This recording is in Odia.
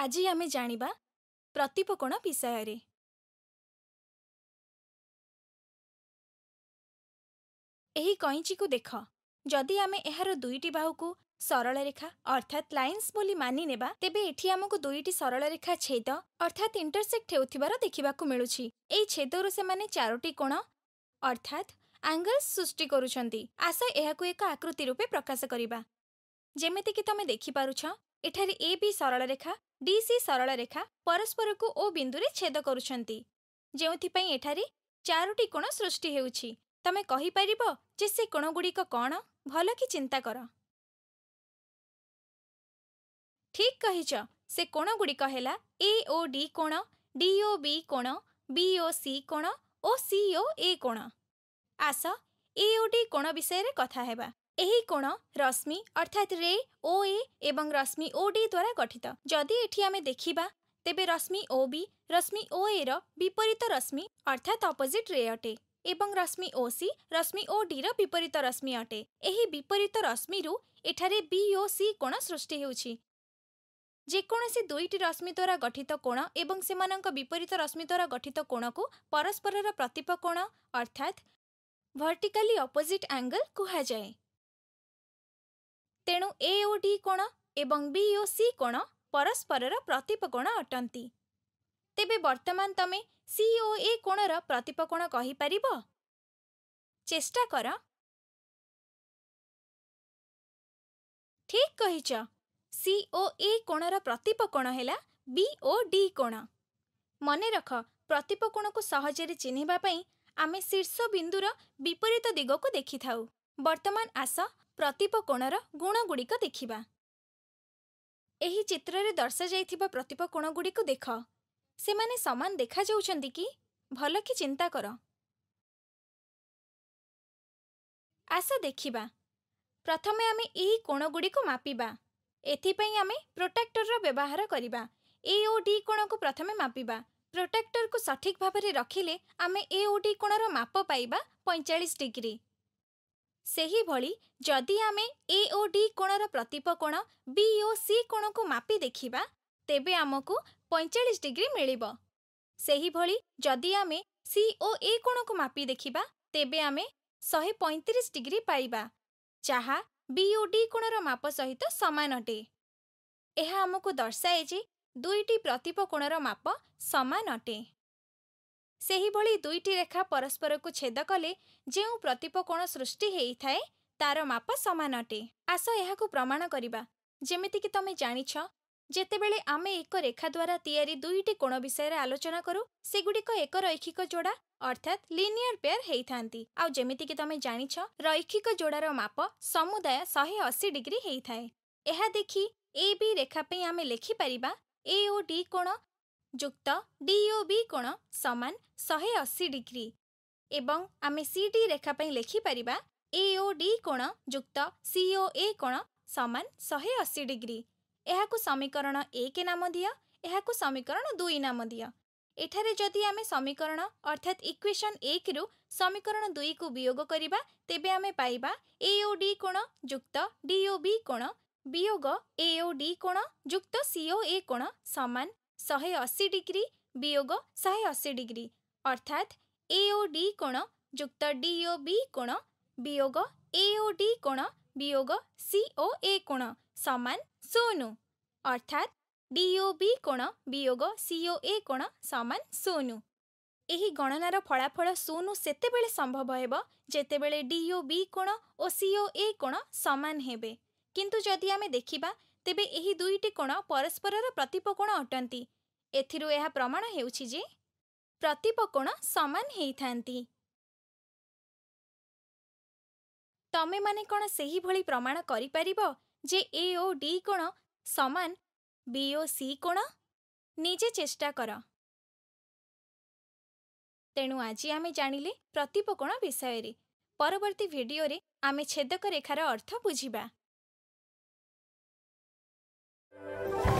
আজি ଆମେ ଜାଣିବା ପ୍ରତିପୋକଣ ବିଷୟରେ ଏହି କଇଁଚିକୁ ଦେଖ ଯଦି ଆମେ ଏହାର ଦୁଇଟି ବାହୁକୁ ସରଳରେଖା ଅର୍ଥାତ୍ ଲାଇନ୍ସ ବୋଲି ମାନିନେବା ତେବେ ଏଠି ଆମକୁ ଦୁଇଟି ସରଳରେଖା ଛେଦ ଅର୍ଥାତ୍ ଇଣ୍ଟରସେକ୍ଟ ହେଉଥିବାର ଦେଖିବାକୁ ମିଳୁଛି ଏହି ଛେଦରୁ ସେମାନେ ଚାରୋଟି କୋଣ ଅର୍ଥାତ୍ ଆଙ୍ଗଲ୍ସ ସୃଷ୍ଟି କରୁଛନ୍ତି ଆସ ଏହାକୁ ଏକ ଆକୃତି ରୂପେ ପ୍ରକାଶ କରିବା ଯେମିତିକି ତମେ ଦେଖିପାରୁଛ ଏଠାରେ ଏ ବି ସରଳରେଖା ଡି ସି ସରଳରେଖା ପରସ୍ପରକୁ ଓ ବିନ୍ଦୁରେ ଛେଦ କରୁଛନ୍ତି ଯେଉଁଥିପାଇଁ ଏଠାରେ ଚାରୋଟି କୋଣ ସୃଷ୍ଟି ହେଉଛି ତମେ କହିପାରିବ ଯେ ସେ କୋଣଗୁଡ଼ିକ କ'ଣ ଭଲ କି ଚିନ୍ତା କର ଠିକ୍ କହିଛ ସେ କୋଣଗୁଡ଼ିକ ହେଲା ଏ ଓ ଡି କୋଣ ଡି ଓ ବି କୋଣ ବି ଓ ସି କୋଣ ଓ ସିଓ ଏ କୋଣ ଆସ ଏ ଓ ଡି କୋଣ ବିଷୟରେ କଥା ହେବା ଏହି କୋଣ ରଶ୍ମି ଅର୍ଥାତ୍ ରେ ଓ ଏ ଏବଂ ରଶ୍ମି ଓ ଡି ଦ୍ୱାରା ଗଠିତ ଯଦି ଏଠି ଆମେ ଦେଖିବା ତେବେ ରଶ୍ମି ଓ ବି ରଶ୍ମି ଓ ଏ ର ବିପରୀତ ରଶ୍ମି ଅର୍ଥାତ୍ ଅପୋଜିଟ୍ ରେ ଅଟେ ଏବଂ ରଶ୍ମି ଓ ସି ରଶ୍ମି ଓ ଡିର ବିପରୀତ ରଶ୍ମି ଅଟେ ଏହି ବିପରୀତ ରଶ୍ମିରୁ ଏଠାରେ ବି ଓ ସି କୋଣ ସୃଷ୍ଟି ହେଉଛି ଯେକୌଣସି ଦୁଇଟି ରଶ୍ମି ଦ୍ୱାରା ଗଠିତ କୋଣ ଏବଂ ସେମାନଙ୍କ ବିପରୀତ ରଶ୍ମି ଦ୍ୱାରା ଗଠିତ କୋଣକୁ ପରସ୍ପରର ପ୍ରତିପ କୋଣ ଅର୍ଥାତ୍ ଭର୍ଟିକାଲି ଅପୋଜିଟ୍ ଆଙ୍ଗଲ୍ କୁହାଯାଏ ତେଣୁ ଏ ଓ ଡି କୋଣ ଏବଂ ବି ଓ ସି କୋଣ ପରସ୍ପରର ପ୍ରତିପକୋଣ ଅଟନ୍ତି ତେବେ ବର୍ତ୍ତମାନ ତମେ ସି ଓ ଏ କୋଣର କୋଣ କହିପାରିବ ଚେଷ୍ଟା କର ଠିକ୍ କହିଛ ସି ଓ ଏ କୋଣର କୋଣ ହେଲା ବି ଓ ଡି କୋଣ ମନେ ମନେରଖ ପ୍ରତିପକୋଣକୁ ସହଜରେ ଚିହ୍ନିବା ପାଇଁ ଆମେ ଶୀର୍ଷ ବିନ୍ଦୁର ବିପରୀତ ଦିଗକୁ ଦେଖିଥାଉ ବର୍ତ୍ତମାନ ଆସ ପ୍ରତିପକୋଣର ଗୁଣଗୁଡ଼ିକ ଦେଖିବା ଏହି ଚିତ୍ରରେ ଦର୍ଶାଯାଇଥିବା ପ୍ରତିପକୋଣଗୁଡ଼ିକୁ ଦେଖ ସେମାନେ ସମାନ ଦେଖାଯାଉଛନ୍ତି କି ଭଲ କି ଚିନ୍ତା କର ଆସ ଦେଖିବା ପ୍ରଥମେ ଆମେ ଏହି କୋଣଗୁଡ଼ିକୁ ମାପିବା ଏଥିପାଇଁ ଆମେ ପ୍ରୋଟେକ୍ଟରର ବ୍ୟବହାର କରିବା ଏ ଓ ଡି କୋଣକୁ ପ୍ରଥମେ ମାପିବା ପ୍ରୋଟେକ୍ଟରକୁ ସଠିକ୍ ଭାବରେ ରଖିଲେ ଆମେ ଏ ଓ ଡି କୋଣର ମାପ ପାଇବା ପଇଁଚାଳିଶ ଡିଗ୍ରୀ ସେହିଭଳି ଯଦି ଆମେ ଏ ଓ ଡି କୋଣର ପ୍ରତିପକୋଣ ବି ଓ ସି କୋଣକୁ ମାପି ଦେଖିବା ତେବେ ଆମକୁ ପଇଁଚାଳିଶ ଡିଗ୍ରୀ ମିଳିବ ସେହିଭଳି ଯଦି ଆମେ ସି ଓ ଏ କୋଣକୁ ମାପି ଦେଖିବା ତେବେ ଆମେ ଶହେ ପଇଁତିରିଶ ଡିଗ୍ରୀ ପାଇବା ଯାହା ବି ଓ ଡି କୋଣର ମାପ ସହିତ ସମାନ ଅଟେ ଏହା ଆମକୁ ଦର୍ଶାଏ ଯେ ଦୁଇଟି ପ୍ରତିପକୋଣର ମାପ ସମାନ ଅଟେ ସେହିଭଳି ଦୁଇଟି ରେଖା ପରସ୍ପରକୁ ଛେଦ କଲେ ଯେଉଁ ପ୍ରତିପକୋଣ ସୃଷ୍ଟି ହେଇଥାଏ ତା'ର ମାପ ସମାନ ଅଟେ ଆସ ଏହାକୁ ପ୍ରମାଣ କରିବା ଯେମିତିକି ତମେ ଜାଣିଛ ଯେତେବେଳେ ଆମେ ଏକ ରେଖା ଦ୍ୱାରା ତିଆରି ଦୁଇଟି କୋଣ ବିଷୟରେ ଆଲୋଚନା କରୁ ସେଗୁଡ଼ିକ ଏକ ରୈଖିକ ଯୋଡ଼ା ଅର୍ଥାତ୍ ଲିନିୟର ପେୟାର ହେଇଥାନ୍ତି ଆଉ ଯେମିତିକି ତମେ ଜାଣିଛ ରୈଖିକ ଯୋଡ଼ାର ମାପ ସମୁଦାୟ ଶହେ ଅଶୀ ଡିଗ୍ରୀ ହେଇଥାଏ ଏହା ଦେଖି ଏ ବି ରେଖା ପାଇଁ ଆମେ ଲେଖିପାରିବା ଏ ଓ ଡି କୋଣ ଯୁକ୍ତ ଡିଓବି କୋଣ ସମାନ ଶହେ ଅଶୀ ଡିଗ୍ରୀ ଏବଂ ଆମେ ସି ଡି ରେଖା ପାଇଁ ଲେଖିପାରିବା ଏଓ ଡି କୋଣ ଯୁକ୍ତ ସିଓ ଏ କୋଣ ସମାନ ଶହେ ଅଶୀ ଡିଗ୍ରୀ ଏହାକୁ ସମୀକରଣ ଏକ ନାମ ଦିଅ ଏହାକୁ ସମୀକରଣ ଦୁଇ ନାମ ଦିଅ ଏଠାରେ ଯଦି ଆମେ ସମୀକରଣ ଅର୍ଥାତ୍ ଇକ୍ୱେସନ୍ ଏକରୁ ସମୀକରଣ ଦୁଇକୁ ବିୟୋଗ କରିବା ତେବେ ଆମେ ପାଇବା ଏଓ ଡି କୋଣ ଯୁକ୍ତ ଡିଓ ବି କୋଣ ବିୟୋଗ ଏଓ ଡି କୋଣ ଯୁକ୍ତ ସିଓ ଏ କୋଣ ସମାନ ଶହେ ଅଶୀ ଡିଗ୍ରୀ ବିୟୋଗ ଶହେ ଅଶୀ ଡିଗ୍ରୀ ଅର୍ଥାତ୍ ଏ ଓ ଡି କୋଣ ଯୁକ୍ତ ଡି ଓ ବି କୋଣ ବିୟୋଗ ଏ ଓ ଡି କୋଣ ବିୟୋଗ ସି ଓ ଏ କୋଣ ସମାନ ଶୂନ ଅର୍ଥାତ୍ ଡି ଓ ବି କୋଣ ବିୟୋଗ ସି ଓ ଏ କୋଣ ସମାନ ଶୂନ ଏହି ଗଣନାର ଫଳାଫଳ ଶୂନ ସେତେବେଳେ ସମ୍ଭବ ହେବ ଯେତେବେଳେ ଡି ଓ ବି କୋଣ ଓ ସି ଓ ଏ କୋଣ ସମାନ ହେବେ କିନ୍ତୁ ଯଦି ଆମେ ଦେଖିବା ତେବେ ଏହି ଦୁଇଟି କୋଣ ପରସ୍ପରର ପ୍ରତିପକୋଣ ଅଟନ୍ତି ଏଥିରୁ ଏହା ପ୍ରମାଣ ହେଉଛି ଯେ ପ୍ରତିପକୋଣ ସମାନ ହେଇଥାନ୍ତି ତମେମାନେ କ'ଣ ସେହିଭଳି ପ୍ରମାଣ କରିପାରିବ ଯେ ଏ ଓ ଡି କୋଣ ସମାନ ବି ଓ ସି କୋଣ ନିଜେ ଚେଷ୍ଟା କର ତେଣୁ ଆଜି ଆମେ ଜାଣିଲେ ପ୍ରତିପକୋଣ ବିଷୟରେ ପରବର୍ତ୍ତୀ ଭିଡ଼ିଓରେ ଆମେ ଛେଦକ ରେଖାର ଅର୍ଥ ବୁଝିବା